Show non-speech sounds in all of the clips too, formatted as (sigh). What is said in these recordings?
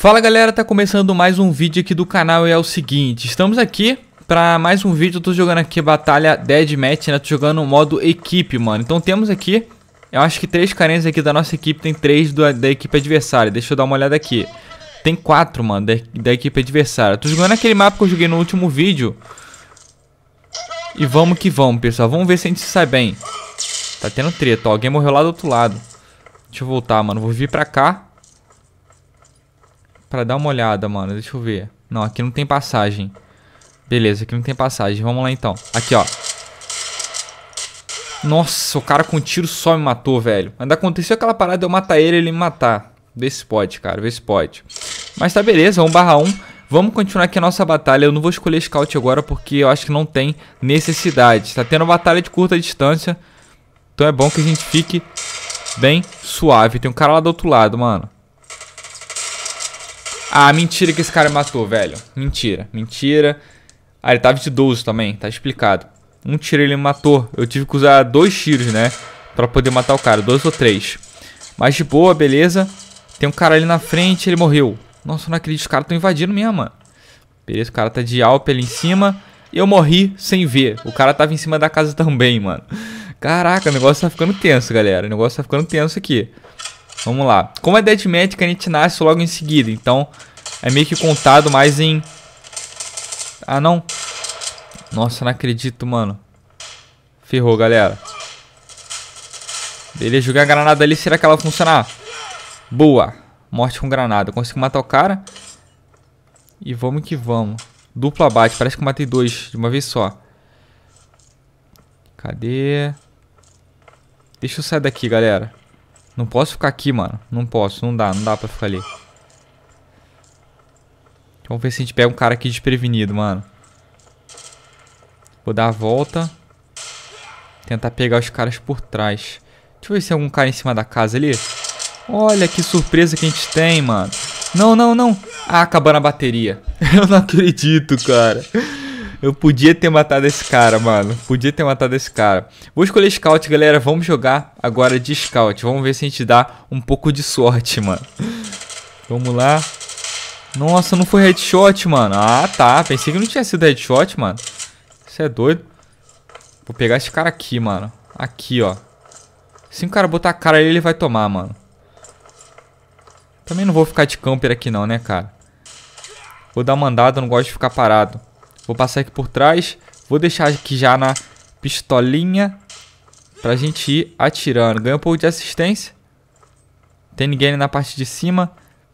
Fala galera, tá começando mais um vídeo aqui do canal e é o seguinte, estamos aqui pra mais um vídeo, eu tô jogando aqui batalha Deadmatch, né, tô jogando modo equipe, mano, então temos aqui, eu acho que três carinhas aqui da nossa equipe, tem três do, da equipe adversária, deixa eu dar uma olhada aqui, tem quatro, mano, da, da equipe adversária, tô jogando aquele mapa que eu joguei no último vídeo, e vamos que vamos, pessoal, vamos ver se a gente sai bem, tá tendo treta, ó, alguém morreu lá do outro lado, deixa eu voltar, mano, vou vir pra cá, Pra dar uma olhada, mano. Deixa eu ver. Não, aqui não tem passagem. Beleza, aqui não tem passagem. Vamos lá, então. Aqui, ó. Nossa, o cara com tiro só me matou, velho. Ainda aconteceu aquela parada de eu matar ele e ele me matar. Vê se pode, cara. Vê se pode. Mas tá beleza, 1 barra 1. Vamos continuar aqui a nossa batalha. Eu não vou escolher scout agora porque eu acho que não tem necessidade. Tá tendo batalha de curta distância. Então é bom que a gente fique bem suave. Tem um cara lá do outro lado, mano. Ah, mentira que esse cara matou, velho. Mentira, mentira. Ah, ele tava de 12 também, tá explicado. Um tiro ele matou. Eu tive que usar dois tiros, né? Pra poder matar o cara, dois ou três. Mas de boa, beleza. Tem um cara ali na frente, ele morreu. Nossa, eu não acredito, os caras estão invadindo mesmo, mano. Beleza, o cara tá de alpe ali em cima. E eu morri sem ver. O cara tava em cima da casa também, mano. Caraca, o negócio tá ficando tenso, galera. O negócio tá ficando tenso aqui. Vamos lá. Como é Deadmatic, a gente nasce logo em seguida. Então, é meio que contado mais em... Ah, não. Nossa, não acredito, mano. Ferrou, galera. Beleza, joguei a granada ali. Será que ela vai funcionar? Boa. Morte com granada. Consegui matar o cara. E vamos que vamos. Dupla bate. Parece que eu matei dois de uma vez só. Cadê? Deixa eu sair daqui, galera. Não posso ficar aqui, mano. Não posso, não dá, não dá pra ficar ali. Então, vamos ver se a gente pega um cara aqui desprevenido, mano. Vou dar a volta. Tentar pegar os caras por trás. Deixa eu ver se tem algum cara em cima da casa ali. Olha que surpresa que a gente tem, mano. Não, não, não. Ah, acabou na bateria. (laughs) eu não acredito, cara. Eu podia ter matado esse cara, mano. Podia ter matado esse cara. Vou escolher scout, galera. Vamos jogar agora de scout. Vamos ver se a gente dá um pouco de sorte, mano. Vamos lá. Nossa, não foi headshot, mano. Ah, tá. Pensei que não tinha sido headshot, mano. Você é doido. Vou pegar esse cara aqui, mano. Aqui, ó. Se o cara botar a cara ali, ele vai tomar, mano. Também não vou ficar de camper aqui não, né, cara? Vou dar uma andada, não gosto de ficar parado. Vou passar aqui por trás. Vou deixar aqui já na pistolinha pra gente ir atirando. Ganha um pouco de assistência. Tem ninguém na parte de cima.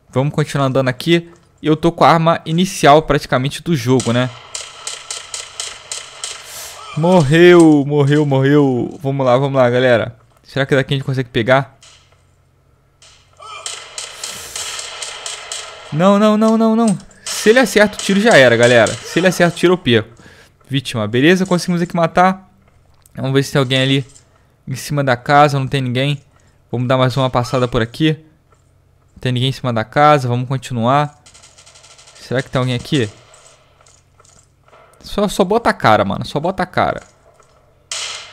Vamos continuar andando aqui. E eu tô com a arma inicial praticamente do jogo, né? Morreu, morreu, morreu. Vamos lá, vamos lá, galera. Será que daqui a gente consegue pegar? Não, não, não, não, não. Se ele acerta o tiro, já era, galera. Se ele acerta o tiro, eu perco. Vítima, beleza? Conseguimos aqui matar. Vamos ver se tem alguém ali em cima da casa. Não tem ninguém. Vamos dar mais uma passada por aqui. Não tem ninguém em cima da casa. Vamos continuar. Será que tem alguém aqui? Só, só bota a cara, mano. Só bota a cara.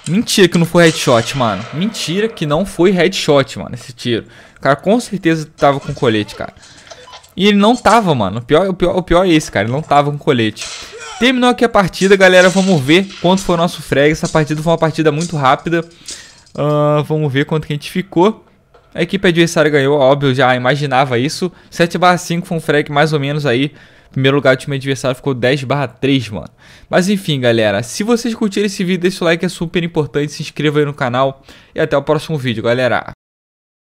Mentira que não foi headshot, mano. Mentira que não foi headshot, mano, esse tiro. O cara com certeza tava com colete, cara. E ele não tava, mano. O pior, o, pior, o pior é esse, cara. Ele não tava com colete. Terminou aqui a partida, galera. Vamos ver quanto foi o nosso frag. Essa partida foi uma partida muito rápida. Uh, vamos ver quanto que a gente ficou. A equipe adversária ganhou, óbvio, eu já imaginava isso. 7 barra 5 foi um frag mais ou menos aí. Primeiro lugar do time adversário ficou 10 barra 3, mano. Mas enfim, galera. Se vocês curtiram esse vídeo, deixa o like, é super importante. Se inscreva aí no canal. E até o próximo vídeo, galera.